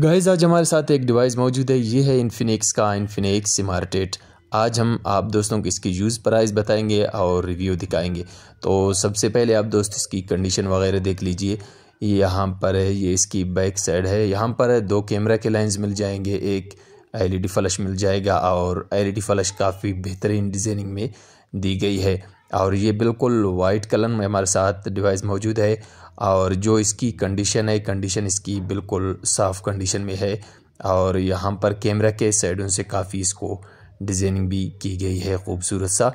guys आज हमारे साथ एक डिवाइस मौजूद है ये है इन्फिनिक्स का इन्फिनिक्स स्मार्टेट आज हम आप दोस्तों को इसकी यूज़ प्राइस बताएंगे और रिव्यू दिखाएंगे तो सबसे पहले आप दोस्त इसकी कंडीशन वगैरह देख लीजिए यहाँ पर है ये इसकी बैक साइड है यहाँ पर है दो कैमरा के लेंस मिल जाएंगे एक एलईडी फ्लश e मिल जाएगा और एलईडी फ्लश काफ़ी बेहतरीन डिज़ाइनिंग में दी गई है और ये बिल्कुल वाइट कलर में हमारे साथ डिवाइस मौजूद है और जो इसकी कंडीशन है कंडीशन इसकी बिल्कुल साफ़ कंडीशन में है और यहाँ पर कैमरा के साइडों से काफ़ी इसको डिज़ाइनिंग भी की गई है खूबसूरत सा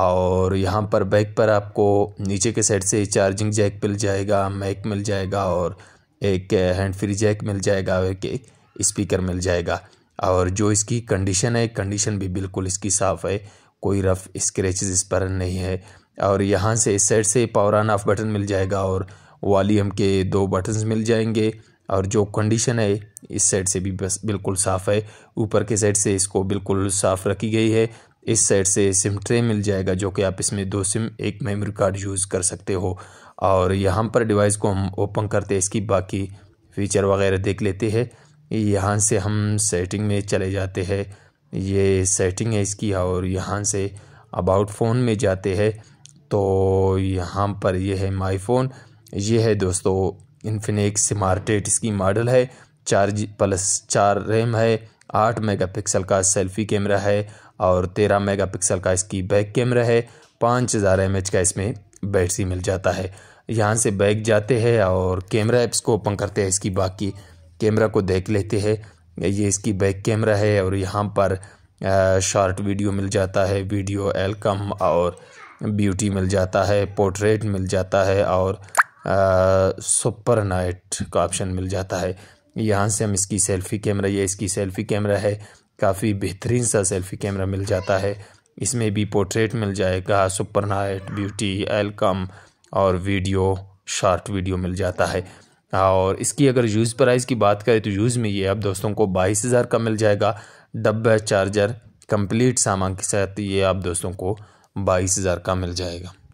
और यहाँ पर बैक पर आपको नीचे के साइड से चार्जिंग जैक मिल जाएगा मैक मिल जाएगा और एक हैंड फ्री जैक मिल जाएगा और एक स्पीकर मिल जाएगा और जो इसकी कंडीशन है कंडीशन भी बिल्कुल इसकी साफ़ है कोई रफ़ स्क्रेच इस पर नहीं है और यहाँ से इस साइड से पावर ऑन ऑफ बटन मिल जाएगा और वॉलीम के दो बटन्स मिल जाएंगे और जो कंडीशन है इस साइड से भी बस बिल्कुल साफ़ है ऊपर के साइड से इसको बिल्कुल साफ़ रखी गई है इस साइड से सिम ट्रे मिल जाएगा जो कि आप इसमें दो सिम एक मेमोरी कार्ड यूज़ कर सकते हो और यहाँ पर डिवाइस को हम ओपन करते हैं इसकी बाकी फीचर वगैरह देख लेते हैं यहाँ से हम सेटिंग में चले जाते हैं ये सेटिंग है इसकी और यहाँ से अबाउट फ़ोन में जाते हैं तो यहाँ पर ये है माई फ़ोन ये है दोस्तों इन्फिनिक्स स्मार्ट एट इसकी मॉडल है चार जी प्लस चार रैम है आठ मेगापिक्सल का सेल्फी कैमरा है और तेरह मेगापिक्सल का इसकी बैक कैमरा है पाँच हज़ार एम का इसमें बैटरी मिल जाता है यहाँ से बैक जाते हैं और कैमरा ऐप्स को ओपन करते हैं इसकी बाकी कैमरा को देख लेते हैं ये इसकी बैक कैमरा है और यहाँ पर शॉर्ट वीडियो मिल जाता है वीडियो एल्कम और ब्यूटी मिल जाता है पोर्ट्रेट मिल जाता है और सुपर नाइट का ऑप्शन मिल जाता है यहाँ से हम इसकी सेल्फ़ी कैमरा ये इसकी सेल्फ़ी कैमरा है काफ़ी बेहतरीन सा सेल्फ़ी कैमरा मिल जाता है इसमें भी पोर्ट्रेट मिल जाएगा सुपर नाइट ब्यूटी एल्कम और वीडियो शॉर्ट वीडियो मिल जाता है और इसकी अगर यूज़ प्राइस की बात करें तो यूज़ में ये अब दोस्तों को बाईस हज़ार का मिल जाएगा डब्बे चार्जर कंप्लीट सामान के साथ ये आप दोस्तों को बाईस हज़ार का मिल जाएगा